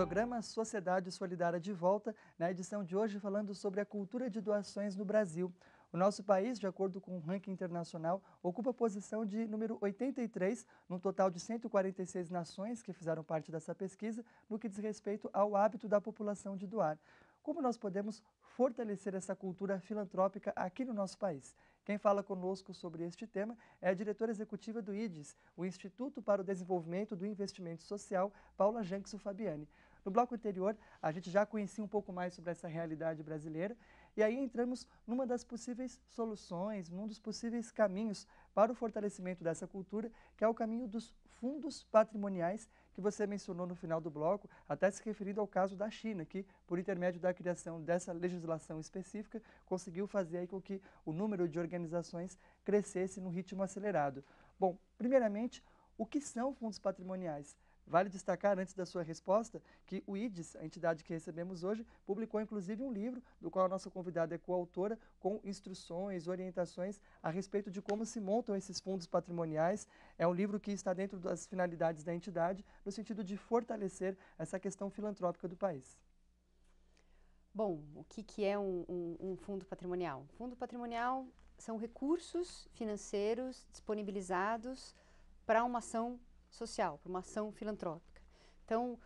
Programa Sociedade Solidária de Volta, na edição de hoje falando sobre a cultura de doações no Brasil. O nosso país, de acordo com o ranking internacional, ocupa a posição de número 83, num total de 146 nações que fizeram parte dessa pesquisa, no que diz respeito ao hábito da população de doar. Como nós podemos fortalecer essa cultura filantrópica aqui no nosso país? Quem fala conosco sobre este tema é a diretora executiva do IDES, o Instituto para o Desenvolvimento do Investimento Social, Paula Jankson Fabiani. No bloco anterior, a gente já conhecia um pouco mais sobre essa realidade brasileira e aí entramos numa das possíveis soluções, num dos possíveis caminhos para o fortalecimento dessa cultura, que é o caminho dos fundos patrimoniais que você mencionou no final do bloco, até se referindo ao caso da China, que, por intermédio da criação dessa legislação específica, conseguiu fazer com que o número de organizações crescesse num ritmo acelerado. Bom, primeiramente, o que são fundos patrimoniais? Vale destacar, antes da sua resposta, que o IDES, a entidade que recebemos hoje, publicou inclusive um livro, do qual a nossa convidada é coautora, com instruções, orientações a respeito de como se montam esses fundos patrimoniais. É um livro que está dentro das finalidades da entidade, no sentido de fortalecer essa questão filantrópica do país. Bom, o que, que é um, um, um fundo patrimonial? Fundo patrimonial são recursos financeiros disponibilizados para uma ação social, para uma ação filantrópica. Então,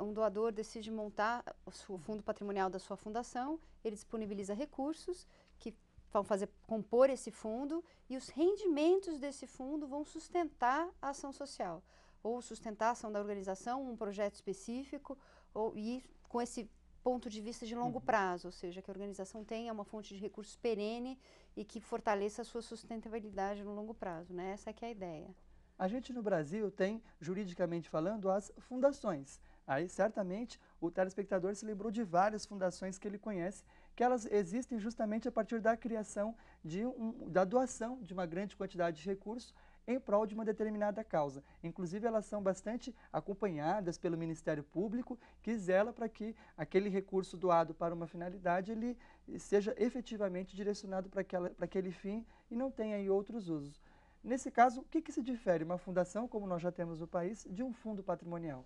uh, um doador decide montar o fundo patrimonial da sua fundação, ele disponibiliza recursos que vão fazer compor esse fundo e os rendimentos desse fundo vão sustentar a ação social ou sustentar a ação da organização, um projeto específico ou e com esse ponto de vista de longo uhum. prazo, ou seja, que a organização tenha uma fonte de recursos perene e que fortaleça a sua sustentabilidade no longo prazo, né? Essa é que é a ideia. A gente no Brasil tem, juridicamente falando, as fundações. Aí certamente o telespectador se lembrou de várias fundações que ele conhece, que elas existem justamente a partir da criação, de um, da doação de uma grande quantidade de recursos em prol de uma determinada causa. Inclusive, elas são bastante acompanhadas pelo Ministério Público, que zela para que aquele recurso doado para uma finalidade ele seja efetivamente direcionado para aquele fim e não tenha aí outros usos. Nesse caso, o que, que, se difere uma fundação, como nós já temos no país, de um fundo patrimonial?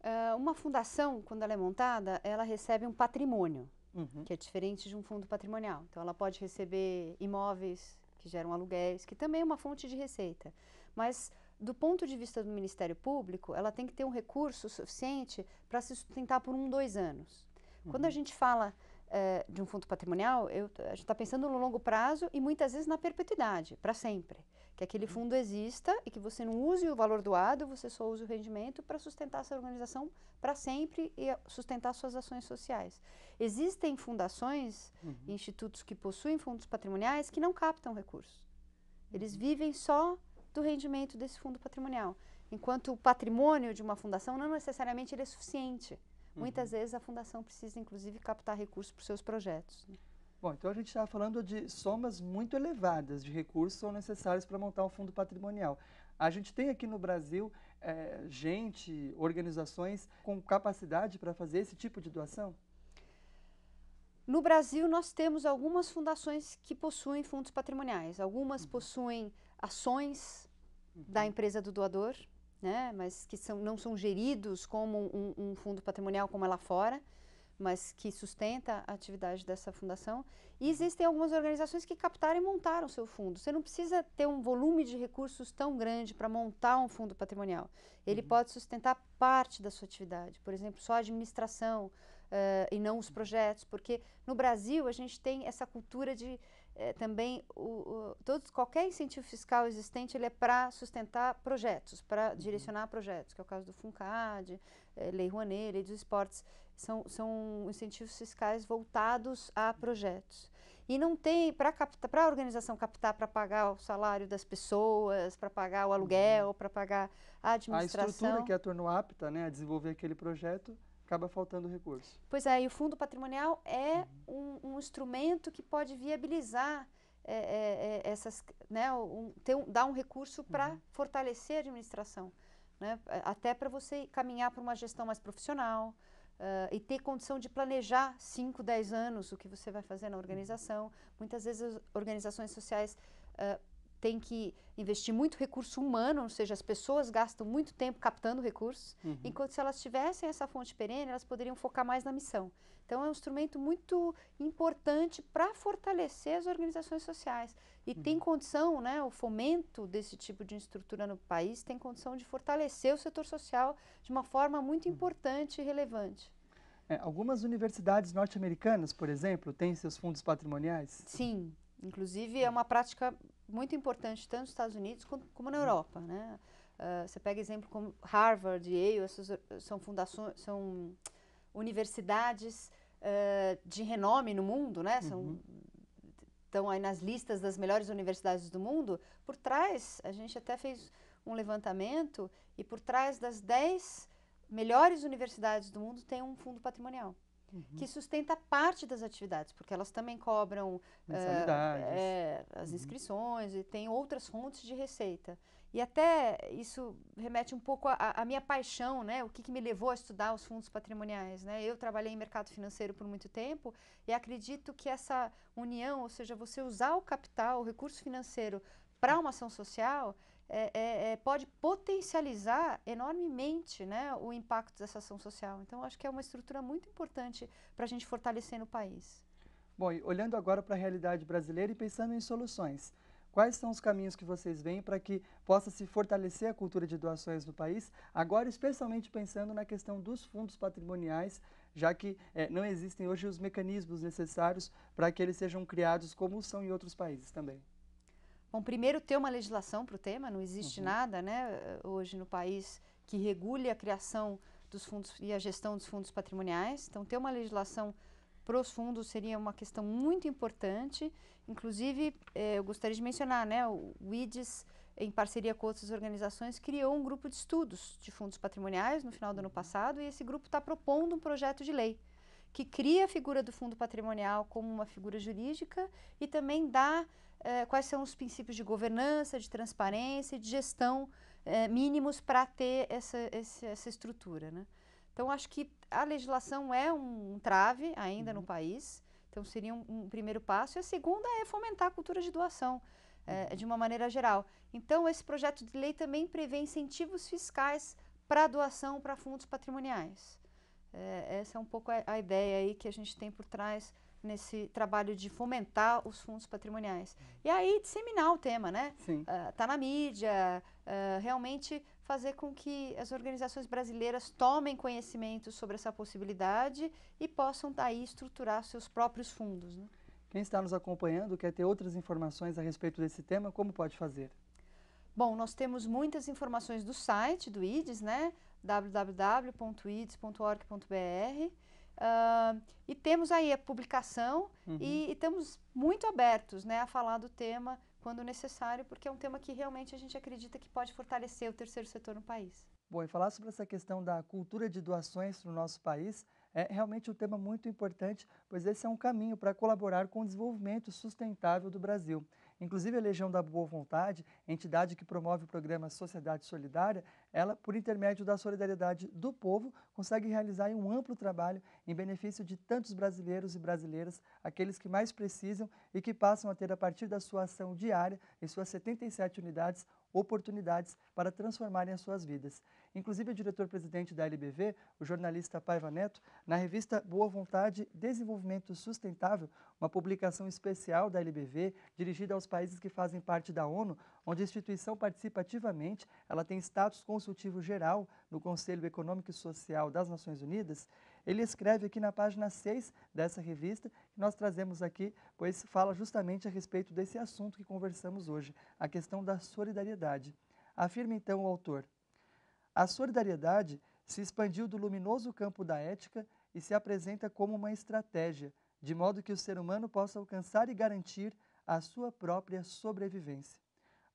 Uh, uma fundação, quando ela é montada, ela recebe um patrimônio, uhum. que é diferente de um fundo patrimonial. Então, ela pode receber imóveis que geram aluguéis, que também é uma fonte de receita. Mas, do ponto de vista do Ministério Público, ela tem que ter um recurso suficiente para se sustentar por um, dois anos. Uhum. Quando a uhum. gente fala uh, de um fundo patrimonial, eu, a gente está pensando no longo prazo e muitas vezes na perpetuidade, para sempre que aquele uhum. fundo exista e que você não use o valor doado, você só use o rendimento para sustentar essa organização para sempre e sustentar suas ações sociais. Existem fundações, uhum. institutos que possuem fundos patrimoniais que não captam recursos. Eles uhum. vivem só do rendimento desse fundo patrimonial. Enquanto o patrimônio de uma fundação não necessariamente ele é suficiente. Uhum. Muitas vezes a fundação precisa, inclusive, captar recursos para os seus projetos. Né? Bom, então a gente estava tá falando de somas muito elevadas de recursos que são necessários para montar um fundo patrimonial. A gente tem aqui no Brasil é, gente, organizações com capacidade para fazer esse tipo de doação? No Brasil, nós temos algumas fundações que possuem fundos patrimoniais. Algumas uhum. possuem ações uhum. da empresa do doador, né? mas que são, não são geridos como um, um fundo patrimonial como é lá fora mas que sustenta a atividade dessa fundação. E existem algumas organizações que captaram e montaram seu fundo. Você não precisa ter um volume de recursos tão grande para montar um fundo patrimonial. Ele uhum. pode sustentar parte da sua atividade, por exemplo, só a administração uh, e não os projetos, porque no Brasil a gente tem essa cultura de eh, também o, o, todos qualquer incentivo fiscal existente ele é para sustentar projetos, para uhum. direcionar projetos, que é o caso do Funcad, eh, Lei Rouanet, Lei dos Esportes, são, são incentivos fiscais voltados a projetos. E não tem, para a organização captar para pagar o salário das pessoas, para pagar o aluguel, uhum. para pagar a administração. A estrutura que a tornou apta né, a desenvolver aquele projeto acaba faltando recurso. Pois é, e o fundo patrimonial é uhum. um, um, instrumento que pode viabilizar é, é, essas, né, um, ter um, dar um recurso para uhum. fortalecer a administração né? até para você caminhar para uma gestão mais profissional uh, e ter condição de planejar 5, 10 anos o que você vai fazer na organização. Muitas vezes as organizações sociais uh, tem que investir muito recurso humano, ou seja, as pessoas gastam muito tempo captando recursos, uhum. enquanto se elas tivessem essa fonte perene, elas poderiam focar mais na missão. Então, é um instrumento muito importante para fortalecer as organizações sociais. E uhum. tem condição, né, o fomento desse tipo de estrutura no país tem condição de fortalecer o setor social de uma forma muito uhum. importante e relevante. É, algumas universidades norte-americanas, por exemplo, têm seus fundos patrimoniais? Sim, Inclusive, é uma prática muito importante tanto nos Estados Unidos como, como na Europa, né? Uh, você pega exemplo como Harvard, Yale, essas são fundações, são universidades uh, de renome no mundo, né? São, uhum. Estão aí nas listas das melhores universidades do mundo. Por trás, a gente até fez um levantamento e por trás das 10 melhores universidades do mundo tem um fundo patrimonial. Uhum. que sustenta parte das atividades, porque elas também cobram é, as uhum. inscrições uhum. e tem outras fontes de receita. E até isso remete um pouco à minha paixão, né? O que, que, me levou a estudar os fundos patrimoniais, né? Eu trabalhei em mercado financeiro por muito tempo e acredito que essa união, ou seja, você usar o capital, o recurso financeiro para uma ação social, é, é, é, pode potencializar enormemente né, o impacto dessa ação social. Então, acho que é uma estrutura muito importante para a gente fortalecer no país. Bom, e olhando agora para a realidade brasileira e pensando em soluções, quais são os caminhos que vocês veem para que possa se fortalecer a cultura de doações no país, agora especialmente pensando na questão dos fundos patrimoniais, já que é, não existem hoje os mecanismos necessários para que eles sejam criados como são em outros países também. Bom, primeiro ter uma legislação para o tema, não existe uhum. nada né, hoje no país que regule a criação dos fundos e a gestão dos fundos patrimoniais. Então, ter uma legislação para os fundos seria uma questão muito importante. Inclusive, eh, eu gostaria de mencionar, né, o, o IDES, em parceria com outras organizações, criou um grupo de estudos de fundos patrimoniais no final do ano uhum. passado e esse grupo está propondo um projeto de lei que cria a figura do fundo patrimonial como uma figura jurídica e também dá eh, quais são os princípios de governança, de transparência e de gestão eh, mínimos para ter essa, essa, essa estrutura. Né? Então, acho que a legislação é um, trave ainda uhum. no país, então seria um, um, primeiro passo. E a segunda é fomentar a cultura de doação. Eh, uhum. de uma maneira geral. Então, esse projeto de lei também prevê incentivos fiscais para doação para fundos patrimoniais. É, essa é um pouco a, a ideia aí que a gente tem por trás nesse trabalho de fomentar os fundos patrimoniais. E aí disseminar o tema, né? Sim. Uh, tá na mídia, uh, realmente fazer com que as organizações brasileiras tomem conhecimento sobre essa possibilidade e possam daí tá estruturar seus próprios fundos. Né? Quem está nos acompanhando quer ter outras informações a respeito desse tema, como pode fazer? Bom, nós temos muitas informações do site do IDES, né? www.ids.org.br Uh, e temos aí a publicação uhum. e, e, estamos muito abertos né, a falar do tema quando necessário, porque é um tema que realmente a gente acredita que pode fortalecer o terceiro setor no país. Bom, e falar sobre essa questão da cultura de doações no nosso país é realmente um tema muito importante, pois esse é um caminho para colaborar com o desenvolvimento sustentável do Brasil. Inclusive, a Legião da Boa Vontade, entidade que promove o programa Sociedade Solidária, ela, por intermédio da solidariedade do povo, consegue realizar um amplo trabalho em benefício de tantos brasileiros e brasileiras, aqueles que mais precisam e que passam a ter, a partir da sua ação diária, em suas 77 unidades, oportunidades para transformarem as suas vidas. Inclusive, o diretor-presidente da LBV, o jornalista Paiva Neto, na revista Boa Vontade Desenvolvimento Sustentável, uma publicação especial da LBV dirigida aos países que fazem parte da ONU, onde a instituição participa ativamente, ela tem status consultivo geral no Conselho Econômico e Social das Nações Unidas, ele escreve aqui na página 6 dessa revista, que nós trazemos aqui, pois fala justamente a respeito desse assunto que conversamos hoje, a questão da solidariedade. Afirma então o autor, a solidariedade se expandiu do luminoso campo da ética e se apresenta como uma estratégia, de modo que o ser humano possa alcançar e garantir a sua própria sobrevivência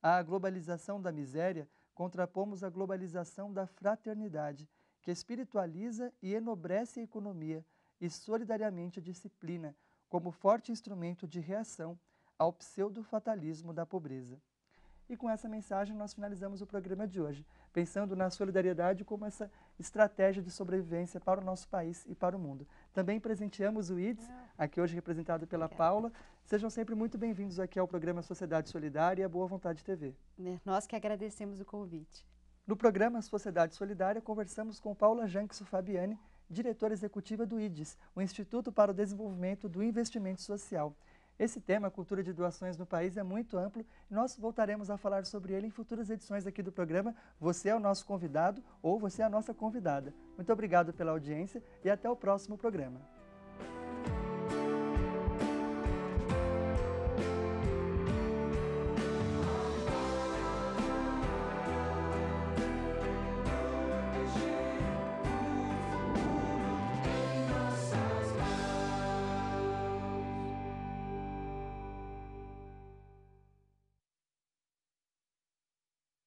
à globalização da miséria, contrapomos a globalização da fraternidade, que espiritualiza e enobrece a economia e solidariamente a disciplina, como forte instrumento de reação ao pseudo-fatalismo da pobreza. E com essa mensagem nós finalizamos o programa de hoje, pensando na solidariedade como essa estratégia de sobrevivência para o nosso país e para o mundo. Também presenteamos o IDS, ah. aqui hoje representado pela Obrigada. Paula. Sejam sempre muito bem-vindos aqui ao programa Sociedade Solidária e a Boa Vontade TV. Né, nós que agradecemos o convite. No programa Sociedade Solidária, conversamos com Paula Janques Fabiani, diretora executiva do IDES, o Instituto para o Desenvolvimento do Investimento Social. Esse tema, cultura de doações no país, é muito amplo nós voltaremos a falar sobre ele em futuras edições aqui do programa. Você é o nosso convidado ou você é a nossa convidada. Muito obrigado pela audiência e até o próximo programa.